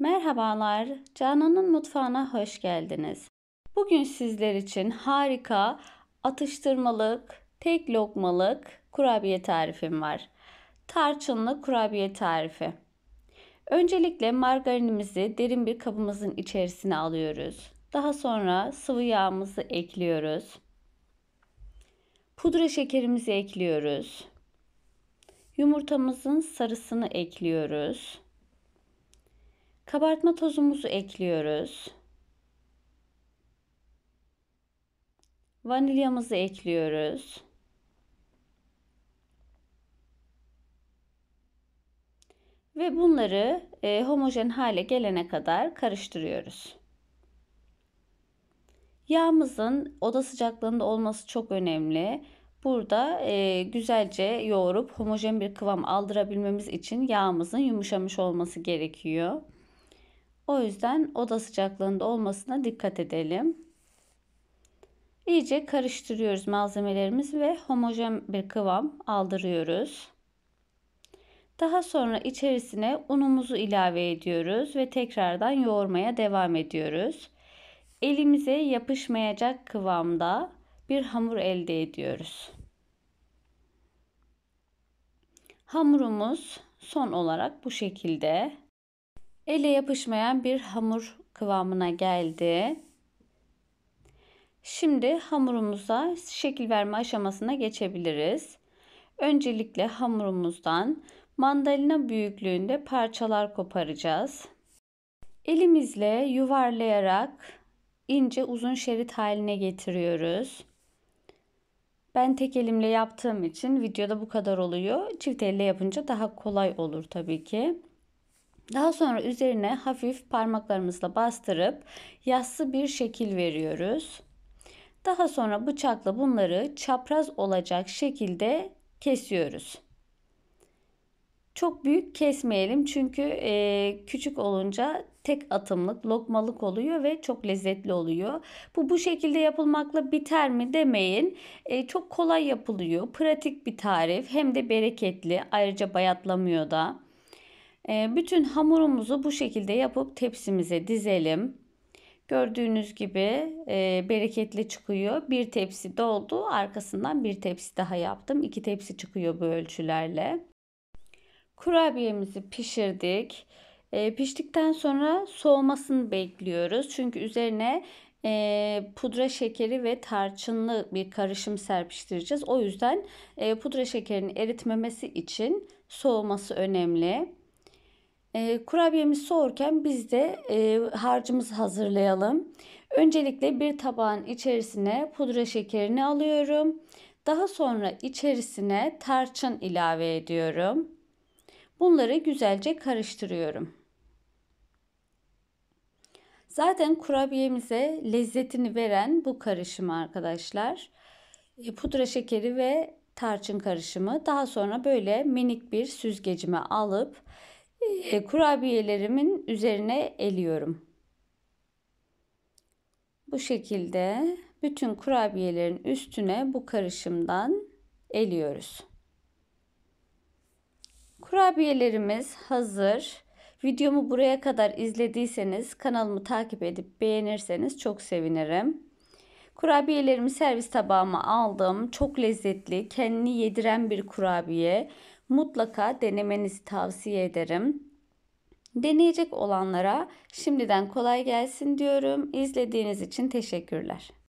Merhabalar, Canan'ın mutfağına hoş geldiniz. Bugün sizler için harika atıştırmalık, tek lokmalık kurabiye tarifim var. Tarçınlı kurabiye tarifi. Öncelikle margarinimizi derin bir kabımızın içerisine alıyoruz. Daha sonra sıvı yağımızı ekliyoruz. Pudra şekerimizi ekliyoruz. Yumurtamızın sarısını ekliyoruz. Kabartma tozumuzu ekliyoruz. Vanilyamızı ekliyoruz. Ve bunları e, homojen hale gelene kadar karıştırıyoruz. Yağımızın oda sıcaklığında olması çok önemli. Burada e, güzelce yoğurup homojen bir kıvam aldırabilmemiz için yağımızın yumuşamış olması gerekiyor. O yüzden oda sıcaklığında olmasına dikkat edelim. İyice karıştırıyoruz malzemelerimiz ve homojen bir kıvam aldırıyoruz. Daha sonra içerisine unumuzu ilave ediyoruz ve tekrardan yoğurmaya devam ediyoruz. Elimize yapışmayacak kıvamda bir hamur elde ediyoruz. Hamurumuz son olarak bu şekilde ele yapışmayan bir hamur kıvamına geldi. Şimdi hamurumuza şekil verme aşamasına geçebiliriz. Öncelikle hamurumuzdan mandalina büyüklüğünde parçalar koparacağız. Elimizle yuvarlayarak ince uzun şerit haline getiriyoruz. Ben tek elimle yaptığım için videoda bu kadar oluyor. Çift elle yapınca daha kolay olur tabii ki. Daha sonra üzerine hafif parmaklarımızla bastırıp yassı bir şekil veriyoruz. Daha sonra bıçakla bunları çapraz olacak şekilde kesiyoruz. Çok büyük kesmeyelim çünkü e, küçük olunca tek atımlık, lokmalık oluyor ve çok lezzetli oluyor. Bu bu şekilde yapılmakla biter mi demeyin. E, çok kolay yapılıyor. Pratik bir tarif hem de bereketli. Ayrıca bayatlamıyor da. Ee, bütün hamurumuzu bu şekilde yapıp tepsimize dizelim. Gördüğünüz gibi e, bereketli çıkıyor. Bir tepsi doldu. Arkasından bir tepsi daha yaptım. İki tepsi çıkıyor bu ölçülerle. Kurabiyemizi pişirdik. E, piştikten sonra soğumasını bekliyoruz. Çünkü üzerine e, pudra şekeri ve tarçınlı bir karışım serpiştireceğiz. O yüzden e, pudra şekerinin eritmemesi için soğuması önemli. E, kurabiyemiz soğurken biz de e, harcımızı hazırlayalım. Öncelikle bir tabağın içerisine pudra şekerini alıyorum. Daha sonra içerisine tarçın ilave ediyorum. Bunları güzelce karıştırıyorum. Zaten kurabiyemize lezzetini veren bu karışım arkadaşlar. E, pudra şekeri ve tarçın karışımı. Daha sonra böyle minik bir süzgecime alıp ee, kurabiyelerimin üzerine eliyorum. Bu şekilde bütün kurabiyelerin üstüne bu karışımdan eliyoruz. Kurabiyelerimiz hazır. Videomu buraya kadar izlediyseniz kanalımı takip edip beğenirseniz çok sevinirim. Kurabiyelerimi servis tabağıma aldım. Çok lezzetli, kendini yediren bir kurabiye mutlaka denemenizi tavsiye ederim. Deneyecek olanlara şimdiden kolay gelsin diyorum. İzlediğiniz için teşekkürler.